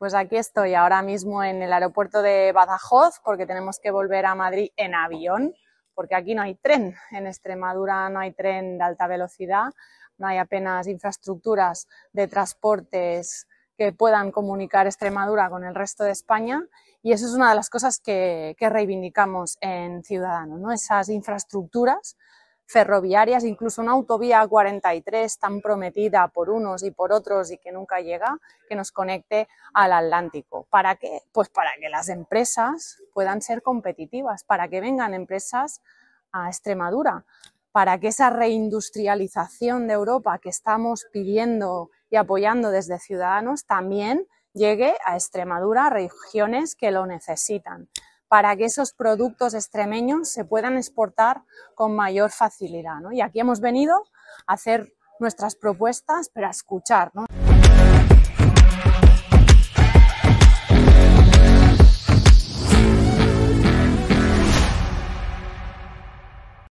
Pues aquí estoy ahora mismo en el aeropuerto de Badajoz porque tenemos que volver a Madrid en avión, porque aquí no hay tren. En Extremadura no hay tren de alta velocidad, no hay apenas infraestructuras de transportes que puedan comunicar Extremadura con el resto de España y eso es una de las cosas que, reivindicamos en Ciudadanos, ¿no? esas infraestructuras ferroviarias, incluso una autovía 43 tan prometida por unos y por otros y que nunca llega, que nos conecte al Atlántico. ¿Para qué? Pues para que las empresas puedan ser competitivas, para que vengan empresas a Extremadura, para que esa reindustrialización de Europa que estamos pidiendo y apoyando desde Ciudadanos también llegue a Extremadura, a regiones que lo necesitan para que esos productos extremeños se puedan exportar con mayor facilidad. Y aquí hemos venido a hacer nuestras propuestas, pero a escuchar.